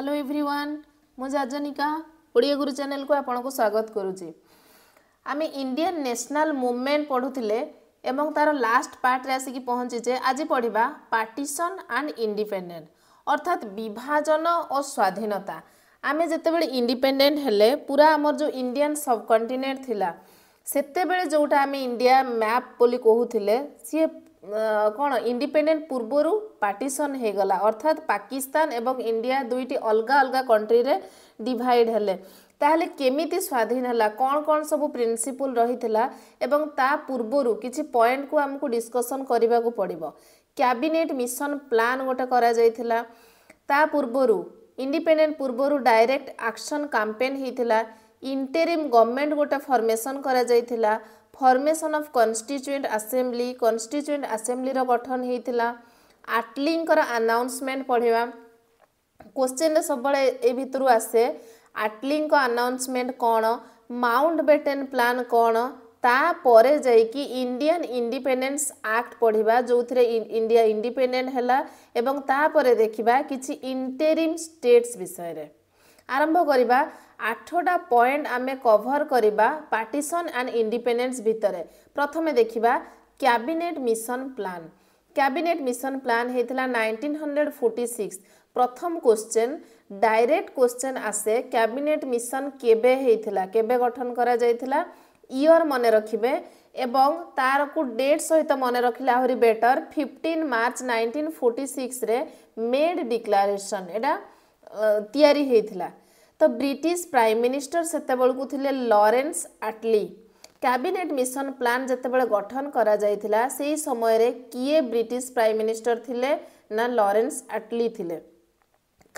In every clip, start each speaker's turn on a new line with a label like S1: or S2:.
S1: Hello everyone ମୁଁ ଯାଜନିକା ଓଡ଼ିଆ ଗୁରୁ ଚ୍ୟାନେଲ୍କୁ ଆପଣଙ୍କୁ ସ୍ୱାଗତ କରୁଛି ଆମେ ଇଣ୍ଡିଆନ୍ ନ୍ୟାସନାଲ୍ ମୁଭମେଣ୍ଟ ପଢ଼ୁଥିଲେ ଏବଂ ତା'ର ଲାଷ୍ଟ ପାର୍ଟରେ ଆସିକି ପହଞ୍ଚିଛେ ଆଜି ପଢ଼ିବା ପାର୍ଟିସନ୍ ଆଣ୍ଡ ଇଣ୍ଡିପେଣ୍ଡେଣ୍ଟ ଅର୍ଥାତ୍ ବିଭାଜନ ଓ ସ୍ୱାଧୀନତା ଆମେ ଯେତେବେଳେ ଇଣ୍ଡିପେଣ୍ଡେଣ୍ଟ ହେଲେ ପୁରା ଆମର ଯେଉଁ ଇଣ୍ଡିଆନ୍ ସବ୍ କଣ୍ଟିନେଣ୍ଟ ଥିଲା ସେତେବେଳେ ଯେଉଁଟା ଆମେ ଇଣ୍ଡିଆ ମ୍ୟାପ୍ ବୋଲି କହୁଥିଲେ ସିଏ କ'ଣ ଇଣ୍ଡିପେଣ୍ଡେଣ୍ଟ ପୂର୍ବରୁ ପାର୍ଟିସନ୍ ହୋଇଗଲା ଅର୍ଥାତ୍ ପାକିସ୍ତାନ ଏବଂ ଇଣ୍ଡିଆ ଦୁଇଟି ଅଲଗା ଅଲଗା କଣ୍ଟ୍ରିରେ ଡିଭାଇଡ଼ ହେଲେ ତାହେଲେ କେମିତି ସ୍ୱାଧୀନ ହେଲା କ'ଣ କ'ଣ ସବୁ ପ୍ରିନ୍ସିପୁଲ୍ ରହିଥିଲା ଏବଂ ତା ପୂର୍ବରୁ କିଛି ପଏଣ୍ଟକୁ ଆମକୁ ଡିସ୍କସନ୍ କରିବାକୁ ପଡ଼ିବ କ୍ୟାବିନେଟ୍ ମିଶନ୍ ପ୍ଲାନ୍ ଗୋଟେ କରାଯାଇଥିଲା ତା ପୂର୍ବରୁ ଇଣ୍ଡିପେଣ୍ଡେଣ୍ଟ ପୂର୍ବରୁ ଡାଇରେକ୍ଟ ଆକ୍ସନ୍ କ୍ୟାମ୍ପେନ୍ ହୋଇଥିଲା ଇଣ୍ଟେରିମ୍ ଗଭର୍ଣ୍ଣମେଣ୍ଟ ଗୋଟେ ଫର୍ମେସନ୍ କରାଯାଇଥିଲା formation of constituent assembly constituent ଆସେମ୍ବ୍ଲିର ଗଠନ ହେଇଥିଲା ଆଟଲିଙ୍କର ଆନାଉନ୍ସମେଣ୍ଟ ପଢ଼ିବା କୋଶ୍ଚିନ୍ରେ ସବୁବେଳେ ଏ ଭିତରୁ ଆସେ ଆଟଲିଙ୍କ ଆନାଉନ୍ସମେଣ୍ଟ କ'ଣ ମାଉଣ୍ଟ ବେଟେନ୍ ପ୍ଲାନ୍ କ'ଣ ତାପରେ ଯାଇକି ଇଣ୍ଡିଆନ୍ ଇଣ୍ଡିପେଣ୍ଡେନ୍ସ ଆକ୍ଟ ପଢ଼ିବା ଯେଉଁଥିରେ ଇଣ୍ଡିଆ ଇଣ୍ଡିପେଣ୍ଡେଣ୍ଟ ହେଲା ଏବଂ ତାପରେ ଦେଖିବା କିଛି ଇଣ୍ଟେରିମ୍ ଷ୍ଟେଟ୍ସ ବିଷୟରେ আরম্ভ করা আঠটা পয়েন্ট আমি কভর করা পার্টিশন আন্ড ইন্ডিপেন্ডেন্স ভিতরে প্রথমে দেখা cabinet mission plan cabinet mission plan ହେଇଥିଲା ନାଇଣ୍ଟିନ୍ ହଣ୍ଡ୍ରେଡ଼ ଫୋର୍ଟି ସିକ୍ସ ପ୍ରଥମ କୋଶ୍ଚେନ୍ ଡାଇରେକ୍ଟ କୋଶ୍ଚେନ୍ ଆସେ କ୍ୟାବିନେଟ୍ ମିଶନ କେବେ ହେଇଥିଲା କେବେ ଗଠନ କରାଯାଇଥିଲା ଇୟର୍ ମନେ ରଖିବେ ଏବଂ ତାରକୁ ଡେଟ୍ ସହିତ ମନେ ରଖିଲେ ଆହୁରି better fifteen March nineteen forty ସିକ୍ସରେ ମେଡ୍ ଡିକ୍ଲାରେସନ୍ ଏଇଟା ତିଆରି ହୋଇଥିଲା ତ ବ୍ରିଟିଶ ପ୍ରାଇମ୍ ମିନିଷ୍ଟର ସେତେବେଳକୁ ଥିଲେ Lawrence Attlee cabinet mission plan ଯେତେବେଳେ ଗଠନ କରାଯାଇଥିଲା ସେହି ସମୟରେ କିଏ ବ୍ରିଟିଶ ପ୍ରାଇମ୍ ମିନିଷ୍ଟର ଥିଲେ ନା ଲରେନ୍ସ ଆଟଲି ଥିଲେ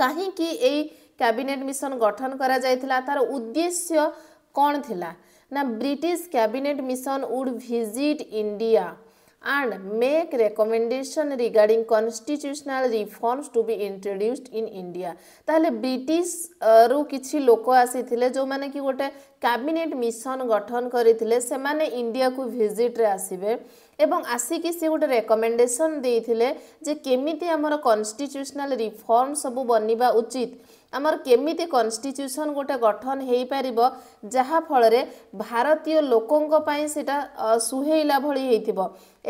S1: କାହିଁକି ଏଇ କ୍ୟାବିନେଟ୍ ମିଶନ ଗଠନ କରାଯାଇଥିଲା ତାର ଉଦ୍ଦେଶ୍ୟ କ'ଣ ଥିଲା ନା British cabinet mission would visit India and make recommendation regarding constitutional reforms to be introduced in India તાલે બ્રિટિશ અરુ કીચી લોકો આસી થિલે જો મને કી ગોટે କ୍ୟାବିନେଟ୍ ମିଶନ ଗଠନ କରିଥିଲେ ସେମାନେ ଇଣ୍ଡିଆକୁ ଭିଜିଟ୍ରେ ଆସିବେ এবং আসিকি সে গোটে রেকমেন্ডেসন দিয়ে যে কেমিতি আমার কনস্টিট্যুশনাল রিফর্ম সবু বনবা উচিত আমার কেমিতি কনস্টিট্যুশন গোটে গঠন হয়ে পাব যাফলের ভারতীয় লোকপাই সেটা সুহেইলা ভি হয়েছিল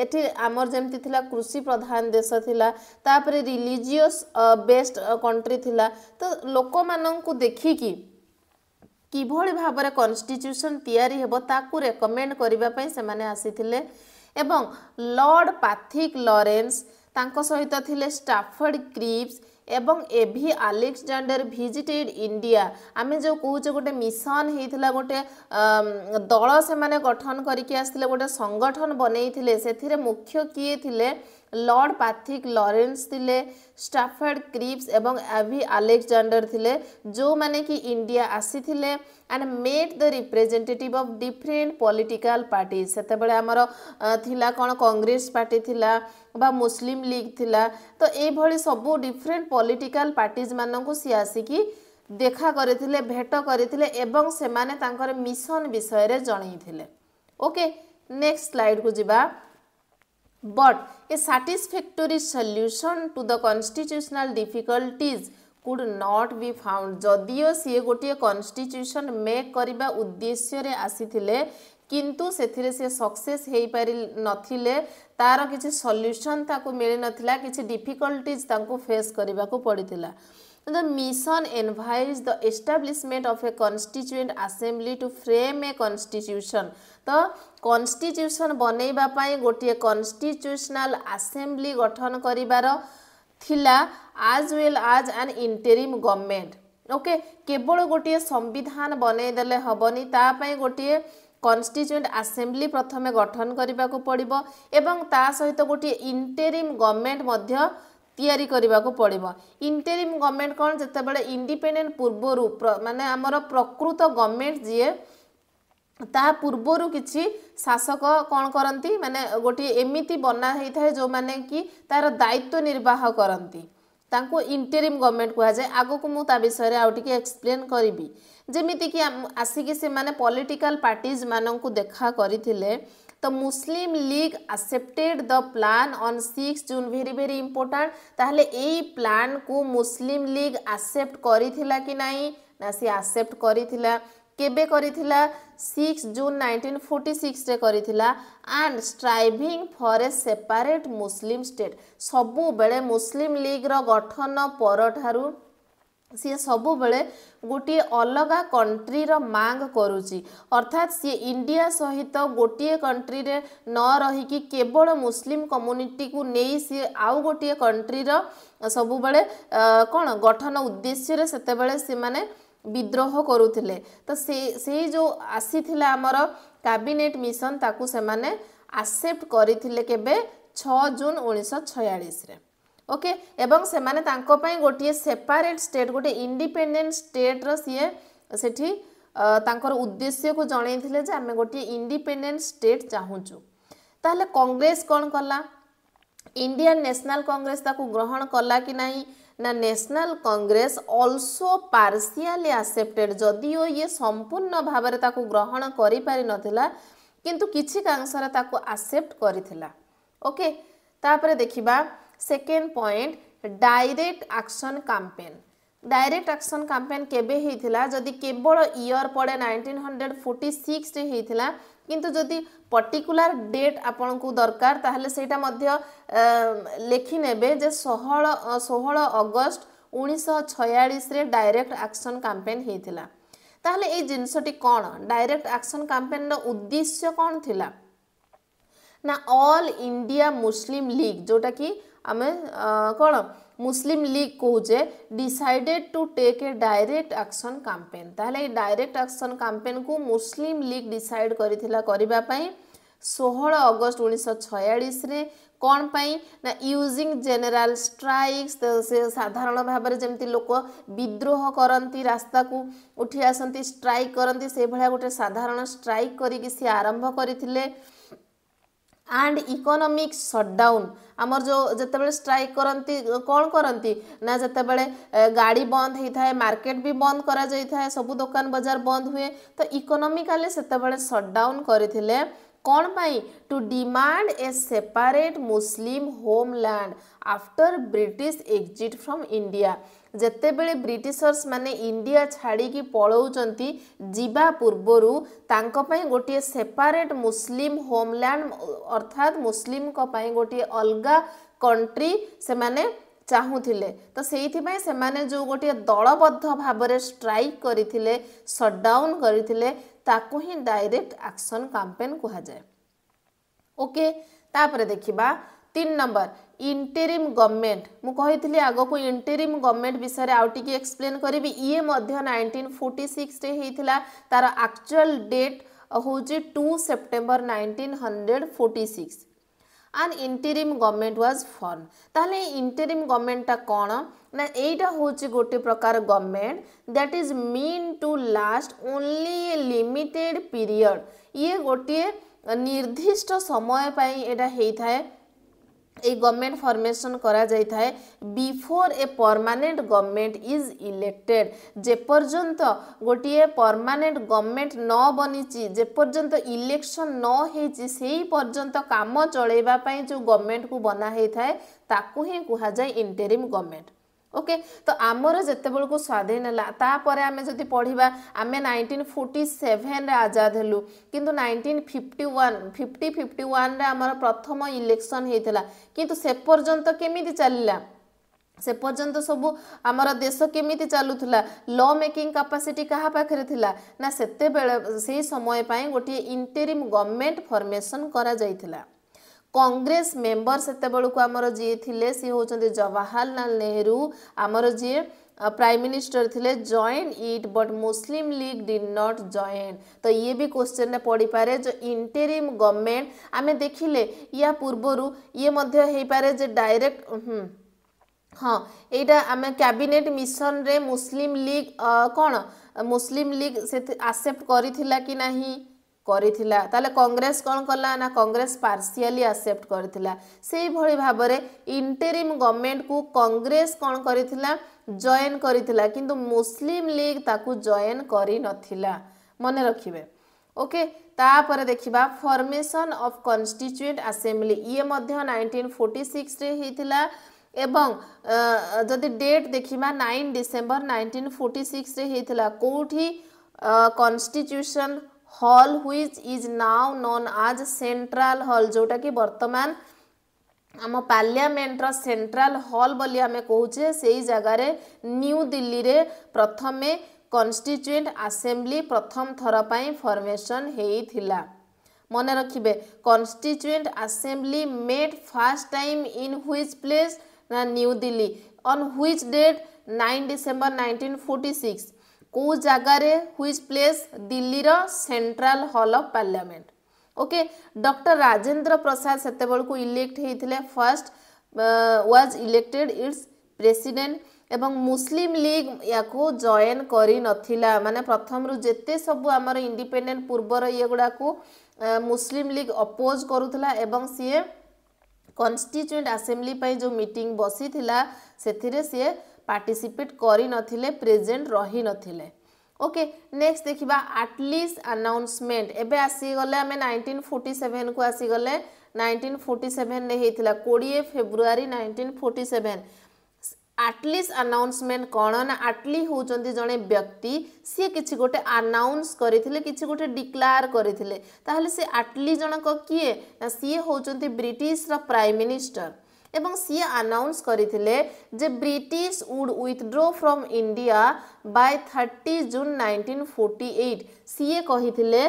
S1: এটি আমার যেমতি লা কৃষি প্রধান দেশ লা তাপরে রিলিজিয়স বেস্ট কন্ট্রি লা তো লোক দেখিকি কিভাবে ভাবে কনস্টিট্যুশন তিয়ারি হব তাকে রেকমেন্ড করা সেমানে আসিলে এবং লর্ড পাথিক লরেন্স তাঙ্ক সহিত থিলে স্টাফর্ড ক্রিপস এবং এভি আলেকজাণ্ডার ভিজিটেড ইন্ডিয়া আমি যে কৌছে গোটে মিশন হয়েছিল গোটে দল সে গঠন করিকি আসলে গোটে সংগঠন বনাইলে সে মুখ্য কিয়ে থিলে lord Pethick Lawrence Stafford Cripps एवं एवी आलेक्जेंडर थिले जो मैंने कि इंडिया आसी and made the representative of different political party से आमर थिला कोन कांग्रेस पार्टी थिला बा मुस्लिम लीग थिला तो ये सब डिफरेन्ट पॉलिटिकल पार्टीज मानन सी आसी की देखा करथिले भेट करथिले मिशन विषय रे जणई थिले ओके नेक्स्ट स्लाइड को जीवा but a satisfactory solution to the constitutional difficulties could not be found ଯଦିଓ ସିଏ ଗୋଟିଏ କନଷ୍ଟିଚ୍ୟୁସନ୍ ମେକ୍ କରିବା ଉଦ୍ଦେଶ୍ୟରେ ଆସିଥିଲେ କିନ୍ତୁ ସେଥିରେ ସିଏ ସକ୍ସେସ୍ ହେଇପାରି ନଥିଲେ ତା'ର କିଛି ସଲ୍ୟୁସନ୍ ତାକୁ ମିଳିନଥିଲା କିଛି ଡିଫିକଲ୍ଟିଜ୍ ତାଙ୍କୁ ଫେସ୍ କରିବାକୁ ପଡ଼ିଥିଲା the mission involves the establishment of a constituent assembly to frame a constitution the constitution baneiba pai gotie constitutional assembly gathan karibaro thila as well as an interim government okay केवल गोटे संविधान बनईदे हेनी तापाई गोटे कन्स्टिच्युएंट आसेम्ली प्रथम गठन करने को पड़ता गोटे इंटेरीम गवर्नमेंट मध्य তৈরি করা পড়ব ইন্টেরিম গভর্নমেন্ট কোণ যেতবে ইন্ডিপেন্ডেন্ট পূর্বর মানে আমার প্রকৃত গভর্নমেন্ট যিয়ে তা পূর্বরু কিছু শাসক কোণ করতে মানে গোটি এমিতি বনা হয়ে থাকে যে কি তার দায়িত্ব নির্বাহ করতে ତାଙ୍କୁ ଇଣ୍ଟେରିମ୍ ଗଭର୍ଣ୍ଣମେଣ୍ଟ କୁହାଯାଏ ଆଗକୁ ମୁଁ ତା ବିଷୟରେ ଆଉ ଟିକେ ଏକ୍ସପ୍ଲେନ୍ କରିବି ଯେମିତିକି ଆସିକି ସେମାନେ ପଲିଟିକାଲ୍ ପାର୍ଟିଜ୍ ମାନଙ୍କୁ ଦେଖା କରିଥିଲେ the muslim league accepted the plan on 6 june very very important তাহলে এই প্ল্যান কু মুসলিম লীগ আকসেপ্ট করিছিলা কি নাই না সে আকসেপ্ট করিছিলা কেবে করিছিলা 6 জুন 1946 রে করিছিলা and striving for a separate muslim state সবু বেলে মুসলিম লীগ র গঠন পরঠারু ସିଏ ସବୁବେଳେ ଗୋଟିଏ ଅଲଗା କଣ୍ଟ୍ରିର ମାଙ୍ଗ କରୁଛି ଅର୍ଥାତ୍ ସିଏ ଇଣ୍ଡିଆ ସହିତ ଗୋଟିଏ କଣ୍ଟ୍ରିରେ ନ ରହିକି କେବଳ ମୁସଲିମ କମ୍ୟୁନିଟିକୁ ନେଇ ସିଏ ଆଉ ଗୋଟିଏ କଣ୍ଟ୍ରିର ସବୁବେଳେ କ'ଣ ଗଠନ ଉଦ୍ଦେଶ୍ୟରେ ସେତେବେଳେ ସେମାନେ ବିଦ୍ରୋହ କରୁଥିଲେ ତ ସେ ସେଇ ଯେଉଁ ଆସିଥିଲା ଆମର କ୍ୟାବିନେଟ୍ ମିଶନ ତାକୁ ସେମାନେ ଆକ୍ସେପ୍ଟ କରିଥିଲେ କେବେ ଛଅ ଜୁନ୍ ଉଣେଇଶହ ଛୟାଳିଶରେ ওকে এবং সেমানে তাঙ্ক পাই গোটিয়ে সেপারেট স্টেট গোটে ইন্ডিপেন্ডেন্ট স্টেটর সিয়ে সেটি ତାଙ୍କର ଉଦ୍ଦେଶ୍ୟକୁ ଜଣାଇଥିଲେ ଯେ ଆମେ ଗୋଟିଏ ଇଣ୍ଡିପେଣ୍ଡେଣ୍ଟ ଷ୍ଟେଟ୍ ଚାହୁଁଛୁ ତାହେଲେ କଂଗ୍ରେସ କ'ଣ କଲା ଇଣ୍ଡିଆନ୍ ନ୍ୟାସନାଲ୍ କଂଗ୍ରେସ ତାକୁ ଗ୍ରହଣ କଲା କି ନାହିଁ ନା National Congress also partially accepted ଯଦିଓ ଇଏ ସମ୍ପୂର୍ଣ୍ଣ ଭାବରେ ତାକୁ ଗ୍ରହଣ କରିପାରିନଥିଲା କିନ୍ତୁ କିଛି କାଂଶରେ ତାକୁ ଆସେପ୍ଟ କରିଥିଲା ଓକେ ତାପରେ ଦେଖିବା second point direct action campaign direct action campaign কেবে হয়েছিল যদি কেবল ইয়র পড়ে নাইনটিন হন্ড্রেড ফোর্টি সিক্সরে হয়েছিল কিন্তু যদি পর্টিকুলার ডেট আপনার দরকার তাহলে সেইটা মধ্যে লেখি নেবে যে ষোহল ষোহল অগস্ট উনিশশো ছয়াশে ডাইরেক্ট আকশন কাম্পেন হয়েছিল তাহলে এই জিনিসটি কোণ ডাইরেক্ট আকশন কাম্পেনর উদ্দেশ্য কোণ লা না অল ইন্ডিয়া মুসলিম লিগ যেটা কি ଆମେ କ'ଣ ମୁସଲିମ ଲିଗ୍ କହୁଛେ decided to take a direct action campaign ତାହେଲେ ଏଇ ଡାଇରେକ୍ଟ ଆକ୍ସନ୍ କ୍ୟାମ୍ପେନ୍କୁ ମୁସଲିମ ଲିଗ୍ ଡିସାଇଡ଼ କରିଥିଲା କରିବା ପାଇଁ ଷୋହଳ ଅଗଷ୍ଟ ଉଣେଇଶହ ଛୟାଳିଶରେ କ'ଣ ପାଇଁ ନା ୟୁଜିଂ ଜେନେରାଲ ଷ୍ଟ୍ରାଇକ୍ସ ସେ ସାଧାରଣ ଭାବରେ ଯେମିତି ଲୋକ ବିଦ୍ରୋହ କରନ୍ତି ରାସ୍ତାକୁ ଉଠି ଆସନ୍ତି ଷ୍ଟ୍ରାଇକ୍ କରନ୍ତି ସେଭଳିଆ ଗୋଟେ ସାଧାରଣ ଷ୍ଟ୍ରାଇକ୍ କରିକି ସିଏ ଆରମ୍ଭ କରିଥିଲେ ଆଣ୍ଡ ଇକୋନୋମିକ୍ ସଟ୍ଡାଉନ୍ ଆମର ଯେଉଁ ଯେତେବେଳେ ଷ୍ଟ୍ରାଇକ୍ କରନ୍ତି କ'ଣ କରନ୍ତି ନା ଯେତେବେଳେ ଗାଡ଼ି ବନ୍ଦ ହୋଇଥାଏ ମାର୍କେଟ ବି ବନ୍ଦ କରାଯାଇଥାଏ ସବୁ ଦୋକାନ ବଜାର ବନ୍ଦ ହୁଏ ତ ଇକୋନୋମିକାଲି ସେତେବେଳେ ସଟ୍ଡାଉନ୍ କରିଥିଲେ କ'ଣ ପାଇଁ to demand a separate Muslim homeland after British exit from India ଯେତେବେଳେ ବ୍ରିଟିଶର୍ସ ମାନେ ଇଣ୍ଡିଆ ଛାଡ଼ିକି ପଳାଉଛନ୍ତି ଯିବା ପୂର୍ବରୁ ତାଙ୍କ ପାଇଁ ଗୋଟିଏ ସେପାରେଟ୍ ମୁସଲିମ୍ ହୋମଲ୍ୟାଣ୍ଡ ଅର୍ଥାତ୍ ମୁସଲିମ୍ଙ୍କ ପାଇଁ ଗୋଟିଏ ଅଲଗା କଣ୍ଟ୍ରି ସେମାନେ ଚାହୁଁଥିଲେ ତ ସେଇଥିପାଇଁ ସେମାନେ ଯେଉଁ ଗୋଟିଏ ଦଳବଦ୍ଧ ଭାବରେ ଷ୍ଟ୍ରାଇକ୍ କରିଥିଲେ ସଟ୍ଡାଉନ୍ କରିଥିଲେ ତାକୁ ହିଁ ଡାଇରେକ୍ଟ ଆକ୍ସନ୍ କ୍ୟାମ୍ପେନ୍ କୁହାଯାଏ ଓକେ ତାପରେ ଦେଖିବା ତିନି ନମ୍ବର ইন্টেরিম গভর্নমেন্ট মু কইলি আগকু ইন্টেরিম গভর্নমেন্ট বিষয়ে আউ টিকি এক্সপ্লেন করিবি ইয়ে মধ্য 1946 রে হেইতিলা তার অ্যাকচুয়াল ডেট হউজি 2 September 1946 an interim government was form তাহলে ইন্টেরিম গভর্নমেন্টটা কোন না এইটা হচ্ছে গোটে প্রকার government that is mean to last only a limited period ইয়ে গোটিয়ে নির্দিষ্ট সময় পাই এটা হয়ে থাকে এই গভর্নমেন্ট ফর্মেসন করা যাই থাকে before a permanent government is elected যেপর্যন্ত গোটিয়ে পরমানেন্ট গভর্নমেন্ট ন বনিছি যেপর্যন্ত ইলেকশন ন হয়েছি সেই পর্যন্ত কাম চলাইবা যে গভর্নমেন্ট কু বনা হয়ে থাকে তাকে হি কুহযায় ইন্টেরিম গভর্নমেন্ট ওকে ତ ଆମର ଯେତେବେଳକୁ ସ୍ୱାଧୀନ ହେଲା ତାପରେ ଆମେ ଯଦି ପଢ଼ିବା ଆମେ ନାଇଣ୍ଟିନ୍ ଫୋର୍ଟି ସେଭେନରେ ଆଜାଦ ହେଲୁ କିନ୍ତୁ nineteen fifty one fifty fifty ୱାନ୍ରେ ଆମର ପ୍ରଥମ ଇଲେକ୍ସନ୍ ହେଇଥିଲା କିନ୍ତୁ ସେ ପର୍ଯ୍ୟନ୍ତ କେମିତି ଚାଲିଲା ସେ ପର୍ଯ୍ୟନ୍ତ ସବୁ ଆମର ଦେଶ କେମିତି ଚାଲୁଥିଲା ଲ ମେକିଂ କାପାସିଟି କାହା ପାଖରେ ଥିଲା ନା ସେତେବେଳେ ସେହି ସମୟ ପାଇଁ ଗୋଟିଏ ଇଣ୍ଟେରିମ୍ ଗଭର୍ଣ୍ଣମେଣ୍ଟ ଫର୍ମେସନ୍ କରାଯାଇଥିଲା কংগ্রেস মেম্বর সেতবেলকু আমার যিয়ে লে সি হচ্ছেন জওয়াহরলাল নেহরু আমার যিয়ে প্রাইম মিনিষ্টর লে join it but Muslim League did not join তো ইয়ে বি কোশ্চেন পড়িপারে যে ইন্টেরিম গভর্নমেন্ট আমি দেখিলে ইয়া পূর্বর ইয়ে মধ্যে হইপারে যে ডাইরেক্ট হুম ହଁ ଏଇଟା ଆମେ କ୍ୟାବିନେଟ୍ ମିଶନରେ ମୁସଲିମ୍ ଲିଗ୍ କ'ଣ ମୁସଲିମ୍ ଲିଗ୍ ସେ ଆକ୍ସେପ୍ଟ କରିଥିଲା କି ନାହିଁ କରିଥିଲା ତାହେଲେ କଂଗ୍ରେସ କ'ଣ କଲା ନା କଂଗ୍ରେସ ପାର୍ସିଆଲି ଆକ୍ସେପ୍ଟ କରିଥିଲା ସେଇଭଳି ଭାବରେ ଇଣ୍ଟେରିମ୍ ଗଭର୍ଣ୍ଣମେଣ୍ଟକୁ କଂଗ୍ରେସ କ'ଣ କରିଥିଲା ଜଏନ୍ କରିଥିଲା କିନ୍ତୁ ମୁସଲିମ୍ ଲିଗ୍ ତାକୁ ଜଏନ୍ କରିନଥିଲା ମନେ ରଖିବେ ଓକେ ତାପରେ ଦେଖିବା ଫର୍ମେସନ୍ ଅଫ୍ କନ୍ଷ୍ଟିଚୁଏଣ୍ଟ ଆସେମ୍ବଲି ଇଏ ମଧ୍ୟ ନାଇନଟିନ୍ ଫୋର୍ଟି ସିକ୍ସରେ ହେଇଥିଲା ଏବଂ ଯଦି ଡେଟ୍ ଦେଖିବା ନାଇନ୍ ଡିସେମ୍ବର ନାଇନଟିନ୍ ଫୋର୍ଟି ସିକ୍ସରେ ହେଇଥିଲା କେଉଁଠି କନ୍ଷ୍ଟିଚ୍ୟୁସନ୍ হল হুইচ ইজ নাও নন আজ সেন্ট্রাল হল ଯେଉଁଟାକି ବର୍ତ୍ତମାନ ଆମ ପାର୍ଲିଆମେଣ୍ଟର ସେଣ୍ଟ୍ରାଲ ହଲ୍ ବୋଲି ଆମେ କହୁଛେ ସେଇ ଜାଗାରେ ନ୍ୟୁ ଦିଲ୍ଲୀରେ ପ୍ରଥମେ କନଷ୍ଟିଚ୍ୟୁଏଣ୍ଟ ଆସେମ୍ବ୍ଲି ପ୍ରଥମ ଥର ପାଇଁ ଫର୍ମେସନ୍ ହେଇଥିଲା ମନେ ରଖିବେ constituent assembly met first time in which place ନା New Delhi on which date nine December nineteen forty six କେଉଁ ଜାଗାରେ ହୁଇଜ୍ ପ୍ଲେସ୍ ଦିଲ୍ଲୀର central hall of parliament okay doctor Rajendra Prasad ସେତେବେଳକୁ ଇଲେକ୍ଟ ହେଇଥିଲେ first was elected its president ଏବଂ ମୁସଲିମ୍ ଲିଗ୍ ୟାକୁ join କରିନଥିଲା ମାନେ ପ୍ରଥମରୁ ଯେତେ ସବୁ ଆମର ଇଣ୍ଡିପେଣ୍ଡେଣ୍ଟ ପୂର୍ବର ଇଏଗୁଡ଼ାକୁ ମୁସଲିମ୍ ଲିଗ୍ ଅପୋଜ୍ କରୁଥିଲା ଏବଂ ସିଏ କନଷ୍ଟିଚ୍ୟୁଏଣ୍ଟ ଆସେମ୍ବ୍ଲି ପାଇଁ ଯେଉଁ ମିଟିଂ ବସିଥିଲା ସେଥିରେ ସିଏ પાર્ટિસિપેટ કરી નથિલે પ્રેઝેન્ટ રહી નથિલે ওকে নেক্সট দেখিবা আটলিস্ট আনাউন্সমেন্ট এবে আসিগলে আমি নাইনটিন ফোর্টি সেভেন কু আসিগলে নাইনটিন ফোর্টি সেভেন হয়েছিল কোড়িয়ে February nineteen forty seven Attlee's announcement কোণ না আটলি হচ্ছেন জনে ব্যক্তি সি কিছু গোটে আনাউন্স করে কিছু গোটে ডিক্লার করে তাহলে সে আটলি জনক কিয়ে সি হচ্ছেন ব্রিটিশর প্রাইম মিনিষ্টর এবং সিয়ে আনাউন্স করে যে British would withdraw from India by thirty June nineteen forty eight সিয়ে কে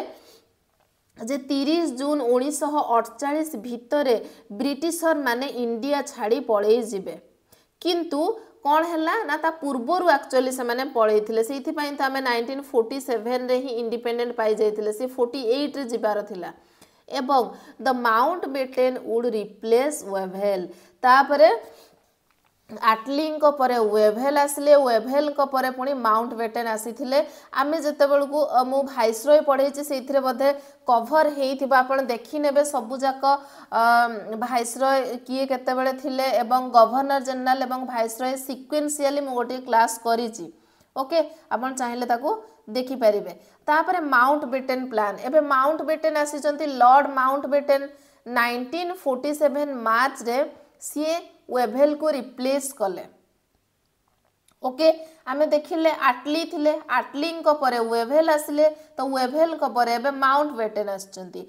S1: যে তিরিশ জুন উনিশশহ অড়চাশ ভিতরে ব্রিটিশর মানে ইন্ডিয়া ছাড়ি পলাই যাবে কিন্তু কণ হেলা না তা পূর্বরু আকচুয়ালি সেমানে পলাইলে সেইপাই তো আমি নাইনটিন ফোর্টি সেভেন্রে হি ইন্ডিপেন্ডেন্ট পাই যাই সে ফোর্টি এইট্রে যাবার লা এবং the Mountbatten would replace Wavell ତାପରେ ଆଟଲିଙ୍କ ପରେ ୱେଭେଲ୍ ଆସିଲେ ୱେଭେଲ୍ଙ୍କ ପରେ ପୁଣି ମାଉଣ୍ଟ ବେଟେନ୍ ଆସିଥିଲେ ଆମେ ଯେତେବେଳକୁ ମୁଁ ଭାଇସ୍ରୟ ପଢ଼େଇଛି ସେଇଥିରେ ବୋଧେ କଭର ହେଇଥିବ ଆପଣ ଦେଖିନେବେ ସବୁଯାକ ଭାଇସ୍ରୟ କିଏ କେତେବେଳେ ଥିଲେ ଏବଂ ଗଭର୍ଣ୍ଣର ଜେନେରାଲ ଏବଂ ଭାଇସ୍ରୟ ସିକ୍ୱେନ୍ସିଆଲି ମୁଁ ଗୋଟିଏ କ୍ଲାସ୍ କରିଛି ଓକେ ଆପଣ ଚାହିଁଲେ ତାକୁ ଦେଖିପାରିବେ ତାପରେ ମାଉଣ୍ଟ ବେଟେନ୍ ପ୍ଲାନ୍ ଏବେ ମାଉଣ୍ଟ ବେଟେନ୍ ଆସିଛନ୍ତି lord Mountbatten nineteen forty seven ମାର୍ଚ୍ଚରେ ସିଏ ୱେଭେଲକୁ ରିପ୍ଲେସ୍ କଲେ ওके आम्ही देखील आटली थिले आटलींक पर वेभेल आसले तर वेभेलक परे एवढे माउंट बेटेन आसुची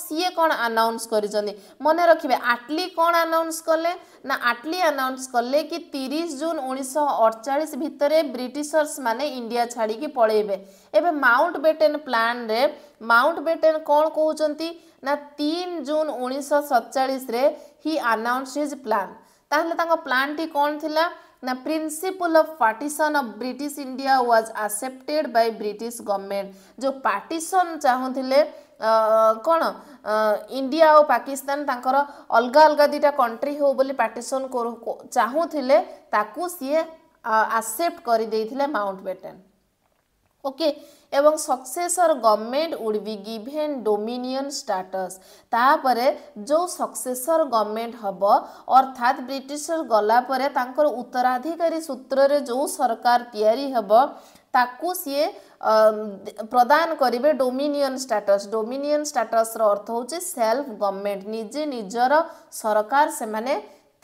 S1: सीए कण आनाऊन्स करते मन रखिबे आटली कण आनाऊन्स कले ना आटली आनाऊन्स कले की तीस जून उणीशह अडचाळीस भितरे ब्रिटिशर्स माने इंडिया छाडिकी पळेबे एवढे माउंट बेटेन प्लान्रे माउंट बेटेन कण कहते ना तीन जून उणीशह सतचाळीसरे हि आनाऊन्स हिज प्लान ताहले तांक प्लानटी कण थिला The principle of partition of British India was accepted by British government. जो partition चाहूँथिले कौन इंडिया और पाकिस्तान तांकर अलगा अलगा दीटा कंट्री हो बोली पार्टीशन चाहूँ ताकू सी आसेप्ट कर माउंट बेटन ওকে এবং successor government would be given dominion status तापर जो सक्सेसर गवर्नमेंट हब अर्थात ब्रिटिशर गलापर तर उत्तराधिकारी सूत्र जो सरकार तयारी हब ତାକୁ ସିଏ ପ୍ରଦାନ କରିବେ ଡୋମିନିୟନ୍ ଷ୍ଟାଟସ୍ ଡୋମିନିୟନ୍ ଷ୍ଟାଟସ୍ର ଅର୍ଥ ହେଉଛି ସେଲ୍ଫ ଗଭର୍ଣ୍ଣମେଣ୍ଟ ନିଜେ ନିଜର ସରକାର ସେମାନେ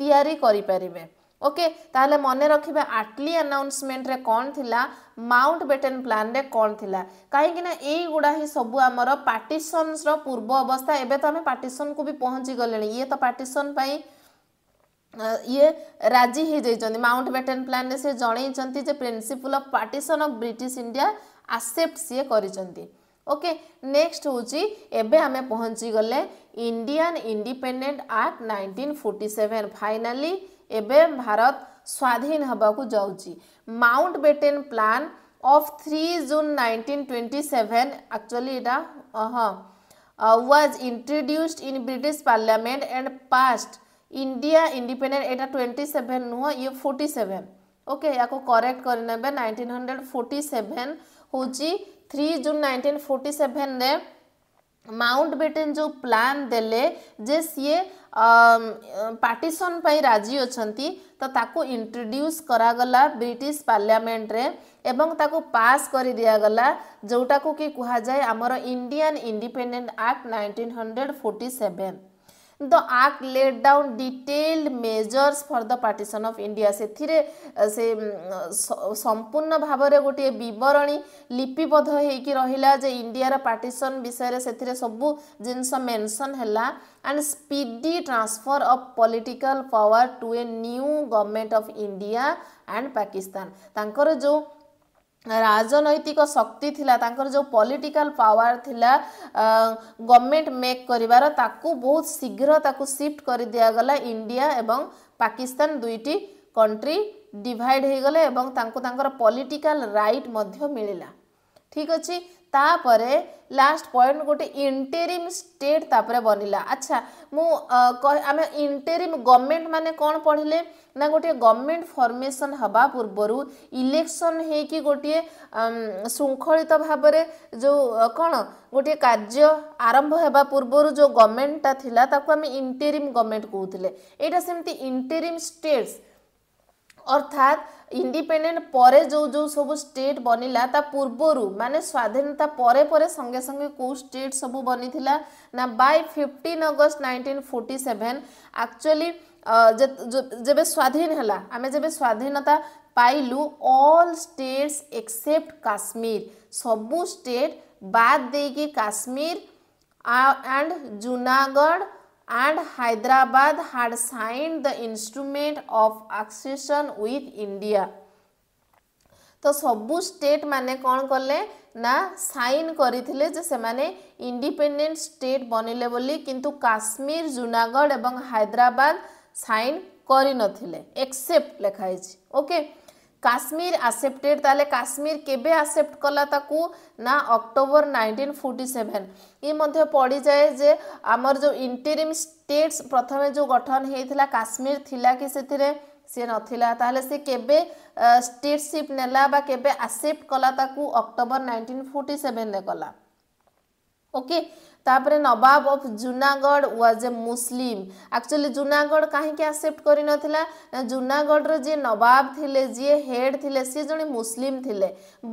S1: ତିଆରି କରିପାରିବେ ওকে তাহলে মনে রাখবে আটলি আনাউন্সমেন্টরে কণ লা মাউন্ট বেটেন প্লান্রে কণ লা কাহিঁকি না এইগুড়া হি সবু আমার পার্টিসনসর পূর্ব অবস্থা এবে তো আমি পার্টিসনকু বি পৌঁছি গলে ইয়ে তো পার্টিসন পাই ଇଏ ରାଜି ହେଇଯାଇଛନ୍ତି ମାଉଣ୍ଟ ବେଟେନ୍ ପ୍ଲାନ୍ରେ ସେ ଜଣେଇଛନ୍ତି ଯେ principle of partition of British India accept ସିଏ କରିଛନ୍ତି ଓକେ ନେକ୍ସଟ ହେଉଛି ଏବେ ଆମେ ପହଞ୍ଚିଗଲେ Indian independent act nineteen forty seven finally ଏବେ ଭାରତ ସ୍ୱାଧୀନ ହେବାକୁ ଯାଉଛି Mountbatten plan of three June nineteen twenty seven actually ଏଇଟା ହଁ was introduced in British parliament and passed India independent ଏଇଟା ଟ୍ୱେଣ୍ଟି ସେଭେନ୍ ନୁହଁ ଇଏ ଫୋର୍ଟି ସେଭେନ୍ ଓକେ ୟାକୁ କରେକ୍ଟ କରିନେବେ ନାଇଣ୍ଟିନ୍ ହଣ୍ଡ୍ରେଡ଼ ଫୋର୍ଟି ସେଭେନ୍ ହେଉଛି ଥ୍ରୀ ଜୁନ୍ ନାଇଣ୍ଟିନ୍ ଫୋର୍ଟି ସେଭେନ୍ରେ Mountbatten ଯେଉଁ ପ୍ଲାନ୍ ଦେଲେ ଯେ ସିଏ ପାର୍ଟିସନ୍ ପାଇଁ ରାଜି ଅଛନ୍ତି ତ ତାକୁ ଇଣ୍ଟ୍ରୋଡ୍ୟୁସ୍ କରାଗଲା ବ୍ରିଟିଶ ପାର୍ଲାମେଣ୍ଟରେ ଏବଂ ତାକୁ ପାସ୍ କରିଦିଆଗଲା ଯେଉଁଟାକୁ କି କୁହାଯାଏ ଆମର Indian independent act nineteen hundred forty seven the act let down detailed measures for the partition of India ସେଥିରେ ସେ ସମ୍ପୂର୍ଣ୍ଣ ଭାବରେ ଗୋଟିଏ ବିବରଣୀ ଲିପିବଦ୍ଧ ହେଇକି ରହିଲା ଯେ ଇଣ୍ଡିଆର ପାର୍ଟିସନ୍ ବିଷୟରେ ସେଥିରେ ସବୁ ଜିନିଷ ମେନସନ୍ ହେଲା and speedy transfer of political power to a new government of India and Pakistan ତାଙ୍କର ଯେଉଁ রাজনৈতিক শক্তি লা তাঁর যে পলিটিকাল পাওয়ার লা গভর্নমেন্ট মেক করবার তাকে বহু শীঘ্র তাকে সিফট করে দিয়াগলা ইন্ডিয়া এবং পাকিস্তান দুইটি কন্ট্রি ডিভাইড হয়ে গলে এবং তাঁর পলিটিকাল রাইট মধ্য মিলা ঠিক আছে ତାପରେ ଲାଷ୍ଟ ପଏଣ୍ଟ ଗୋଟେ ଇଣ୍ଟେରିମ୍ ଷ୍ଟେଟ୍ ତାପରେ ବନିଲା ଆଚ୍ଛା ମୁଁ ଆମେ ଇଣ୍ଟେରିମ୍ ଗଭର୍ଣ୍ଣମେଣ୍ଟ ମାନେ କ'ଣ ପଢ଼ିଲେ ନା ଗୋଟିଏ ଗଭର୍ଣ୍ଣମେଣ୍ଟ ଫର୍ମେସନ୍ ହେବା ପୂର୍ବରୁ ଇଲେକ୍ସନ୍ ହେଇକି ଗୋଟିଏ ଶୃଙ୍ଖଳିତ ଭାବରେ ଯେଉଁ କ'ଣ ଗୋଟିଏ କାର୍ଯ୍ୟ ଆରମ୍ଭ ହେବା ପୂର୍ବରୁ ଯେଉଁ ଗଭର୍ଣ୍ଣମେଣ୍ଟଟା ଥିଲା ତାକୁ ଆମେ ଇଣ୍ଟେରିମ୍ ଗଭର୍ଣ୍ଣମେଣ୍ଟ କହୁଥିଲେ ଏଇଟା ସେମିତି ଇଣ୍ଟେରିମ୍ ଷ୍ଟେଟ୍ସ অর্থাৎ ইন্ডিপেন্ডেন্ট পরে যে যে সব স্টেট বনিলা তা পূর্বর মানে স্বাধীনতা পরে পরে সঙ্গে সঙ্গে কেউ স্টেট সবু বনিলা না by fifteen August nineteen forty seven actually যেবে স্বাধীন হেলা আমি যেবে স্বাধীনতা পাইলু অল স্টেটস এক্সেপ্ট কাশ্মীর সবু স্টেট বাদ দিয়ে Kashmir and Junagadh and Hyderabad had signed the instrument of accession with India. তো সবু স্টেট মানে কোণ কলে না সাইন করে যে সেমানে ইন্ডিপেন্ডেন্ট স্টেট বনিলে বলি কিন্তু কাশ্মীর জুনাগড় এবং হায়দ্রাবাদ সাইন করে নথিলে এক্সেপ্ট লেখা হয়েছে ওকে okay? কাশ্মীর আসেপ্টেড তাহলে কাশ্মীর কেবে আসেপ্ট কলা তাকে না অক্টোবর নাইনটিন ফোর্টি সেভেন ই মধ্যে পড়ি যায় যে আমার যে ইন্টেরিম স্টেটস প্রথমে যে গঠন হয়েছিল কাশ্মীর লা কি সেথিরে সি নথিলা তাহলে সে কেবে স্টেটশিপ নেলা বা কেবে আসেপ্ট কলা তাকে অক্টোবর নাইনটিন ফোর্টি সেভেনে কলা ওকে ତାପରେ nawab of Junagadh was a Muslim actually Junagadh କାହିଁକି ଆକ୍ସେପ୍ଟ କରିନଥିଲା ନା ଜୁନାଗଡ଼ର ଯିଏ ନବାବ ଥିଲେ ଯିଏ ହେଡ଼୍ ଥିଲେ ସିଏ ଜଣେ ମୁସଲିମ୍ ଥିଲେ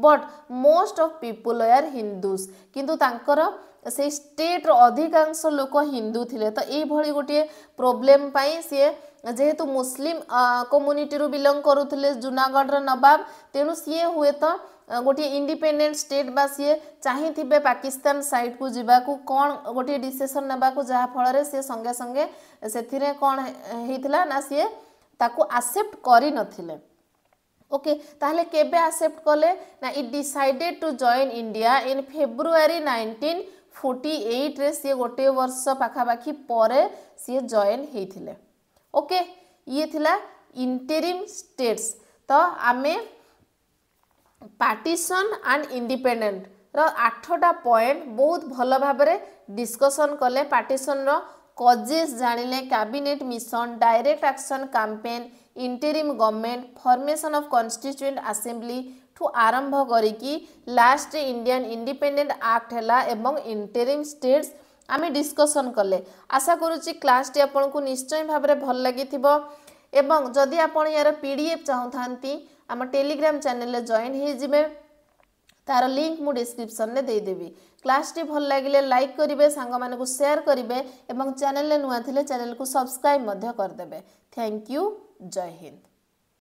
S1: but most of people are Hindus କିନ୍ତୁ ତାଙ୍କର ସେଇ ଷ୍ଟେଟ୍ର ଅଧିକାଂଶ ଲୋକ ହିନ୍ଦୁ ଥିଲେ ତ ଏଇଭଳି ଗୋଟିଏ ପ୍ରୋବ୍ଲେମ୍ ପାଇଁ ସିଏ ଯେହେତୁ ମୁସଲିମ କମ୍ୟୁନିଟିରୁ ବିଲଙ୍ଗ କରୁଥିଲେ ଜୁନାଗଡ଼ର ନବାବ ତେଣୁ ସିଏ ହୁଏତ ଗୋଟିଏ ଇଣ୍ଡିପେଣ୍ଡେଣ୍ଟ ଷ୍ଟେଟ୍ ବା ସିଏ ଚାହିଁଥିବେ ପାକିସ୍ତାନ ସାଇଡ଼କୁ ଯିବାକୁ କ'ଣ ଗୋଟିଏ ଡିସିସନ୍ ନେବାକୁ ଯାହାଫଳରେ ସିଏ ସଙ୍ଗେ ସଙ୍ଗେ ସେଥିରେ କ'ଣ ହେଇଥିଲା ନା ସିଏ ତାକୁ ଆକ୍ସେପ୍ଟ କରିନଥିଲେ ওকে তাহলে কেবে আকসেপ্ট কলে না it decided to join India in February nineteen forty এইট্রে সি গোটিয়ে বর্ষ পাখাপাখি পরে সি জয়েন হয়েছিল ओके ये थिला इंटेरिम स्टेट्स तो आमे पार्टीसन एंड इंडिपेंडेंट रो आठटा पॉइंट बहुत भल भाव डिस्कसन कले पार्टीसन रजेस जाणिले cabinet mission direct action campaign interim government formation of constituent assembly ठु आरंभ करी लास्ट इंडियन इंडिपेंडेंट एक्ट हैला एवं इंटेरिम स्टेट्स আমি ডিসকসন কলে আশা করুছি ক্লাসটি আপনার নিশ্চয় ভাবে ভাল লাগিথিব এবং যদি আপনার ইয়ার পিডিএফ চাহুথান্তি আমার টেলিগ্রাম চ্যানেলে জয়েন হয়ে যাবে তার লিঙ্ক মু ডিসক্রিপশনে দেইদেবি ক্লাসটি ভাল লাগিলে লাইক করবে সাঙ্গ মানুষ সেয়ার করবে এবং চ্যানেলে নূয়া লে চ্যানেল সবসক্রাইব মধ্য করদেবে থ্যাংক ইউ জয় হিন্দ